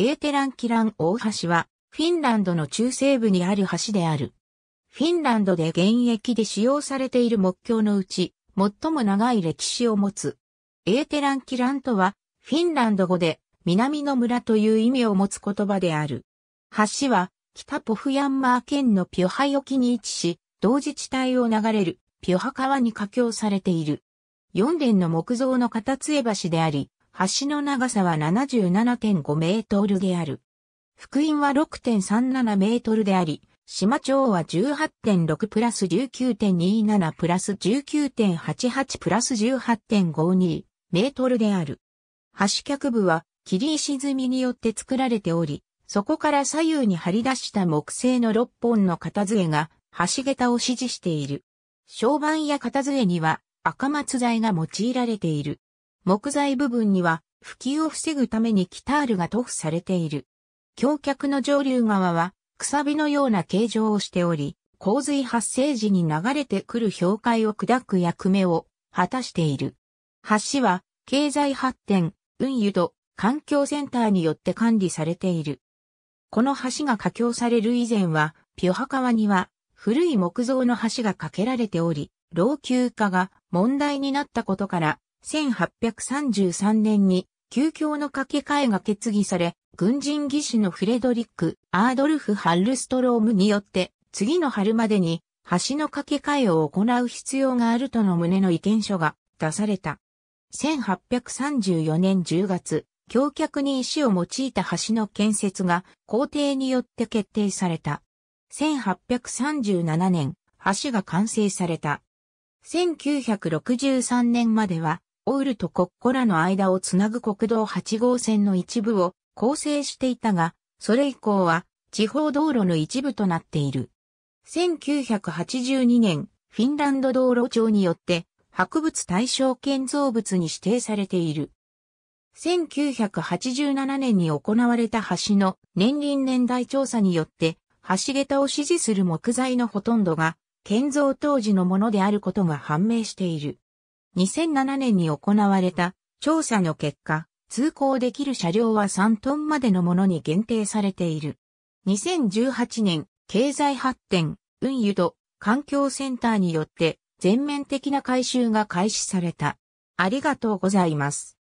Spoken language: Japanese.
エーテランキラン大橋は、フィンランドの中西部にある橋である。フィンランドで現役で使用されている木橋のうち、最も長い歴史を持つ。エーテランキランとは、フィンランド語で、南の村という意味を持つ言葉である。橋は、北ポフヤンマー県のピョハ沖に位置し、同自治体を流れるピョハ川に架橋されている。四連の木造の片杖橋であり、橋の長さは77.5メートルである。福音は6.37メートルであり、島町は18.6プラス19.27プラス19.88プラス18.52メートルである。橋脚部は霧石積みによって作られており、そこから左右に張り出した木製の6本の片杖が橋桁を支持している。床板や片杖には赤松材が用いられている。木材部分には、普及を防ぐためにキタールが塗布されている。橋脚の上流側は、くさびのような形状をしており、洪水発生時に流れてくる氷塊を砕く役目を果たしている。橋は、経済発展、運輸と環境センターによって管理されている。この橋が架橋される以前は、ピョハ川には古い木造の橋が架けられており、老朽化が問題になったことから1833年に、旧教の掛け替えが決議され、軍人技師のフレドリック・アードルフ・ハルストロームによって、次の春までに、橋の掛け替えを行う必要があるとの旨の意見書が出された。1834年10月、橋脚に石を用いた橋の建設が皇帝によって決定された。1837年、橋が完成された。1963年まではオールとッコらの間をつなぐ国道8号線の一部を構成していたが、それ以降は地方道路の一部となっている。1982年、フィンランド道路庁によって博物対象建造物に指定されている。1987年に行われた橋の年輪年代調査によって、橋桁を支持する木材のほとんどが建造当時のものであることが判明している。2007年に行われた調査の結果、通行できる車両は3トンまでのものに限定されている。2018年、経済発展、運輸と環境センターによって全面的な改修が開始された。ありがとうございます。